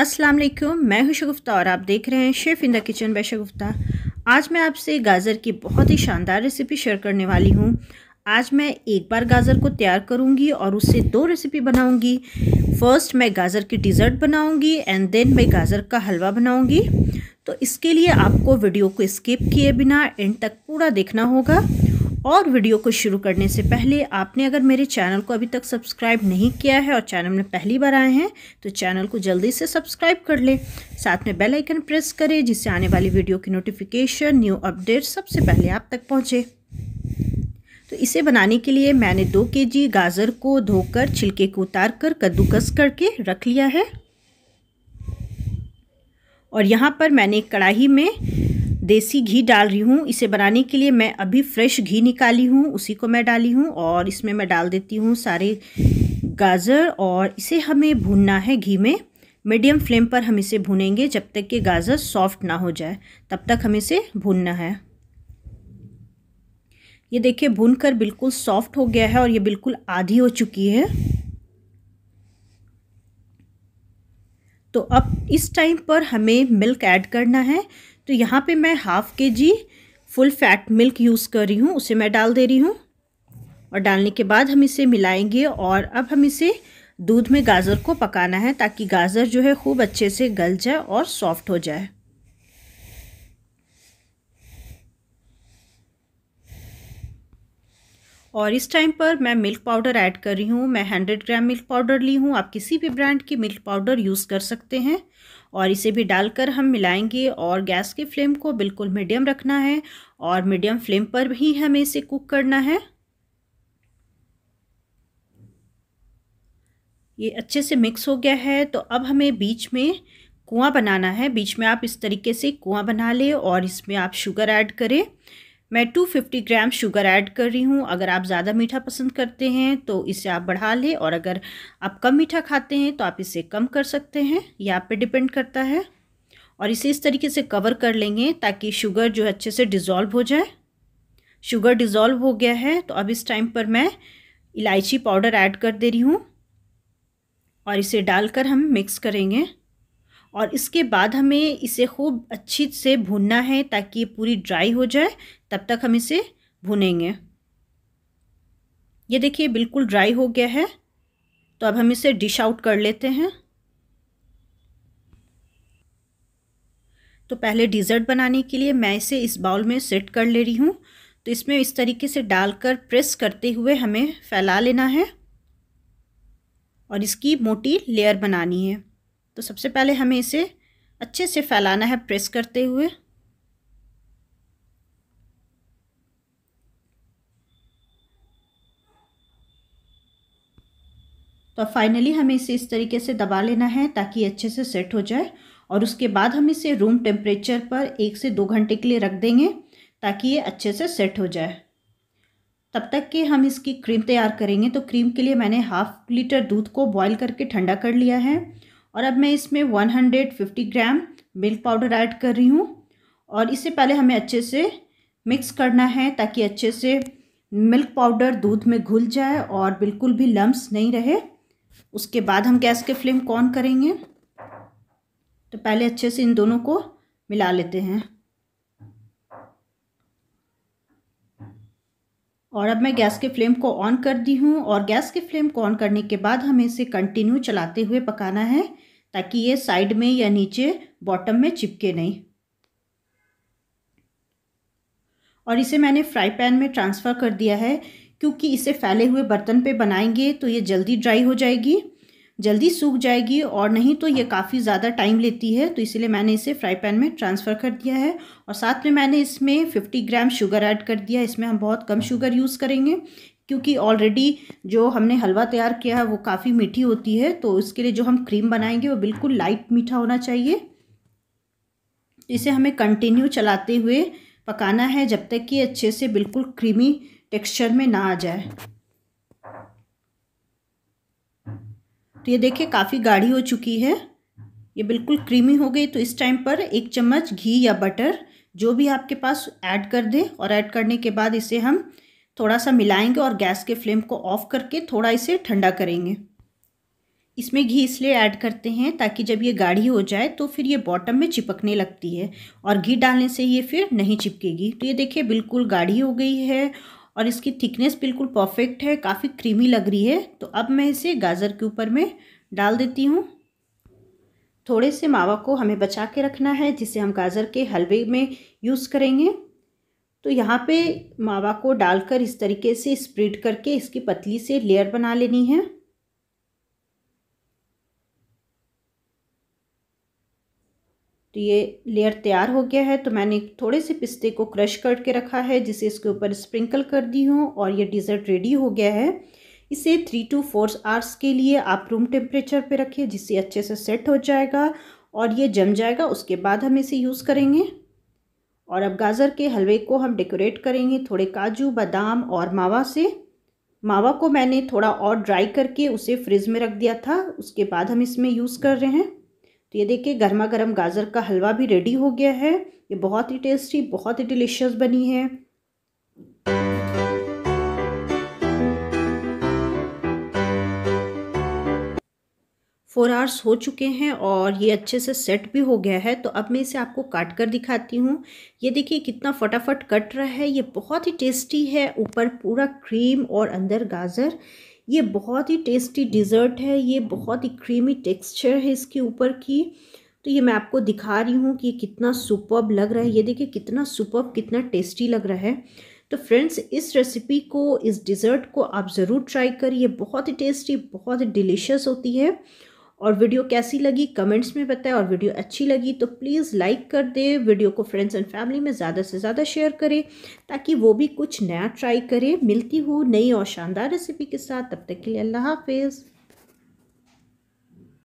अस्सलाम वालेकुम मैं हूं शगुफ्ता और आप देख रहे हैं chef in the kitchen by Shagufta आज मैं आपसे गाजर की बहुत ही शानदार रेसिपी शेयर करने वाली हूं आज मैं एक बार गाजर को तैयार करूंगी और उससे दो रेसिपी बनाऊंगी फर्स्ट मैं गाजर की डिज़र्ट बनाऊंगी एंड देन मैं गाजर का हलवा बनाऊँगी तो इसके लिए आपको वीडियो को स्किप किए बिना एंड तक पूरा देखना होगा और वीडियो को शुरू करने से पहले आपने अगर मेरे चैनल को अभी तक सब्सक्राइब नहीं किया है और चैनल में पहली बार आए हैं तो चैनल को जल्दी से सब्सक्राइब कर लें साथ में बेल आइकन प्रेस करें जिससे आने वाली वीडियो की नोटिफिकेशन न्यू अपडेट सबसे पहले आप तक पहुँचे तो इसे बनाने के लिए मैंने दो के जी गाजर को धोकर छिलके को उतार कर कद्दूकस करके रख लिया है और यहाँ पर मैंने कढ़ाई में देसी घी डाल रही हूँ इसे बनाने के लिए मैं अभी फ्रेश घी निकाली हूँ उसी को मैं डाली हूँ और इसमें मैं डाल देती हूँ सारे गाजर और इसे हमें भूनना है घी में मीडियम फ्लेम पर हम इसे भूनेंगे जब तक कि गाजर सॉफ्ट ना हो जाए तब तक हमें इसे भूनना है ये देखिए भून कर बिल्कुल सॉफ्ट हो गया है और ये बिल्कुल आधी हो चुकी है तो अब इस टाइम पर हमें मिल्क ऐड करना है तो यहाँ पे मैं half K G full fat milk use कर रही हूँ उसे मैं डाल दे रही हूँ और डालने के बाद हम इसे मिलाएंगे और अब हम इसे दूध में गाजर को पकाना है ताकि गाजर जो है खूब अच्छे से गल जाए और सॉफ्ट हो जाए और इस टाइम पर मैं मिल्क पाउडर ऐड कर रही हूँ मैं हंड्रेड ग्राम मिल्क पाउडर ली हूँ आप किसी भी ब्रांड की मिल्क पाउडर यूज़ कर सकते हैं और इसे भी डालकर हम मिलाएंगे और गैस के फ्लेम को बिल्कुल मीडियम रखना है और मीडियम फ्लेम पर ही हमें इसे कुक करना है ये अच्छे से मिक्स हो गया है तो अब हमें बीच में कुआँ बनाना है बीच में आप इस तरीके से कुआँ बना लें और इसमें आप शुगर ऐड करें मैं 250 ग्राम शुगर ऐड कर रही हूँ अगर आप ज़्यादा मीठा पसंद करते हैं तो इसे आप बढ़ा लें और अगर आप कम मीठा खाते हैं तो आप इसे कम कर सकते हैं यह आप पे डिपेंड करता है और इसे इस तरीके से कवर कर लेंगे ताकि शुगर जो अच्छे से डिज़ोल्व हो जाए शुगर डिज़ोल्व हो गया है तो अब इस टाइम पर मैं इलायची पाउडर ऐड कर दे रही हूँ और इसे डालकर हम मिक्स करेंगे और इसके बाद हमें इसे खूब अच्छी से भूनना है ताकि ये पूरी ड्राई हो जाए तब तक हम इसे भुनेंगे ये देखिए बिल्कुल ड्राई हो गया है तो अब हम इसे डिश आउट कर लेते हैं तो पहले डिज़र्ट बनाने के लिए मैं इसे इस बाउल में सेट कर ले रही हूँ तो इसमें इस तरीके से डालकर प्रेस करते हुए हमें फैला लेना है और इसकी मोटी लेयर बनानी है तो सबसे पहले हमें इसे अच्छे से फैलाना है प्रेस करते हुए तो फाइनली हमें इसे इस तरीके से दबा लेना है ताकि अच्छे से सेट हो जाए और उसके बाद हम इसे रूम टेम्परेचर पर एक से दो घंटे के लिए रख देंगे ताकि ये अच्छे से सेट हो जाए तब तक के हम इसकी क्रीम तैयार करेंगे तो क्रीम के लिए मैंने हाफ लीटर दूध को बॉईल करके ठंडा कर लिया है और अब मैं इसमें 150 ग्राम मिल्क पाउडर ऐड कर रही हूँ और इससे पहले हमें अच्छे से मिक्स करना है ताकि अच्छे से मिल्क पाउडर दूध में घुल जाए और बिल्कुल भी लम्ब नहीं रहे उसके बाद हम गैस के फ्लेम कौन करेंगे तो पहले अच्छे से इन दोनों को मिला लेते हैं और अब मैं गैस के फ्लेम को ऑन कर दी हूँ और गैस के फ्लेम को ऑन करने के बाद हमें इसे कंटिन्यू चलाते हुए पकाना है ताकि ये साइड में या नीचे बॉटम में चिपके नहीं और इसे मैंने फ्राई पैन में ट्रांसफ़र कर दिया है क्योंकि इसे फैले हुए बर्तन पे बनाएंगे तो ये जल्दी ड्राई हो जाएगी जल्दी सूख जाएगी और नहीं तो ये काफ़ी ज़्यादा टाइम लेती है तो इसलिए मैंने इसे फ्राई पैन में ट्रांसफ़र कर दिया है और साथ में मैंने इसमें 50 ग्राम शुगर ऐड कर दिया इसमें हम बहुत कम शुगर यूज़ करेंगे क्योंकि ऑलरेडी जो हमने हलवा तैयार किया है वो काफ़ी मीठी होती है तो इसके लिए जो हम क्रीम बनाएंगे वो बिल्कुल लाइट मीठा होना चाहिए इसे हमें कंटिन्यू चलाते हुए पकाना है जब तक कि अच्छे से बिल्कुल क्रीमी टेक्सचर में ना आ जाए तो ये देखिए काफ़ी गाढ़ी हो चुकी है ये बिल्कुल क्रीमी हो गई तो इस टाइम पर एक चम्मच घी या बटर जो भी आपके पास ऐड कर दें और ऐड करने के बाद इसे हम थोड़ा सा मिलाएंगे और गैस के फ्लेम को ऑफ करके थोड़ा इसे ठंडा करेंगे इसमें घी इसलिए ऐड करते हैं ताकि जब ये गाढ़ी हो जाए तो फिर ये बॉटम में चिपकने लगती है और घी डालने से ये फिर नहीं चिपकेगी तो ये देखिए बिल्कुल गाढ़ी हो गई है और इसकी थिकनेस बिल्कुल परफेक्ट है काफ़ी क्रीमी लग रही है तो अब मैं इसे गाजर के ऊपर में डाल देती हूँ थोड़े से मावा को हमें बचा के रखना है जिसे हम गाजर के हलवे में यूज़ करेंगे तो यहाँ पे मावा को डालकर इस तरीके से स्प्रेड करके इसकी पतली से लेयर बना लेनी है तो ये लेयर तैयार हो गया है तो मैंने थोड़े से पिस्ते को क्रश करके रखा है जिसे इसके ऊपर स्प्रिंकल कर दी हूँ और ये डिज़र्ट रेडी हो गया है इसे थ्री टू फोर आवर्स के लिए आप रूम टेम्परेचर पे रखिए जिससे अच्छे से सेट हो जाएगा और ये जम जाएगा उसके बाद हम इसे यूज़ करेंगे और अब गाजर के हलवे को हम डेकोरेट करेंगे थोड़े काजू बादाम और मावा से मावा को मैंने थोड़ा और ड्राई करके उसे फ्रिज में रख दिया था उसके बाद हम इसमें यूज़ कर रहे हैं तो ये देखिए गर्मा गर्म गाजर का हलवा भी रेडी हो गया है ये बहुत ही टेस्टी बहुत ही डिलीशियस बनी है फोर आवर्स हो चुके हैं और ये अच्छे से सेट भी हो गया है तो अब मैं इसे आपको काट कर दिखाती हूँ ये देखिए कितना फटाफट कट रहा है ये बहुत ही टेस्टी है ऊपर पूरा क्रीम और अंदर गाजर ये बहुत ही टेस्टी डिज़र्ट है ये बहुत ही क्रीमी टेक्सचर है इसके ऊपर की तो ये मैं आपको दिखा रही हूँ कि ये कितना सुपर्ब लग रहा है ये देखिए कितना सुपर्ब कितना टेस्टी लग रहा है तो फ्रेंड्स इस रेसिपी को इस डिज़र्ट को आप ज़रूर ट्राई करिए बहुत ही टेस्टी बहुत ही डिलीशियस होती है और वीडियो कैसी लगी कमेंट्स में बताएं और वीडियो अच्छी लगी तो प्लीज़ लाइक कर दें वीडियो को फ्रेंड्स एंड फैमिली में ज़्यादा से ज़्यादा शेयर करें ताकि वो भी कुछ नया ट्राई करें मिलती हूँ नई और शानदार रेसिपी के साथ तब तक के लिए अल्लाह हाफिज़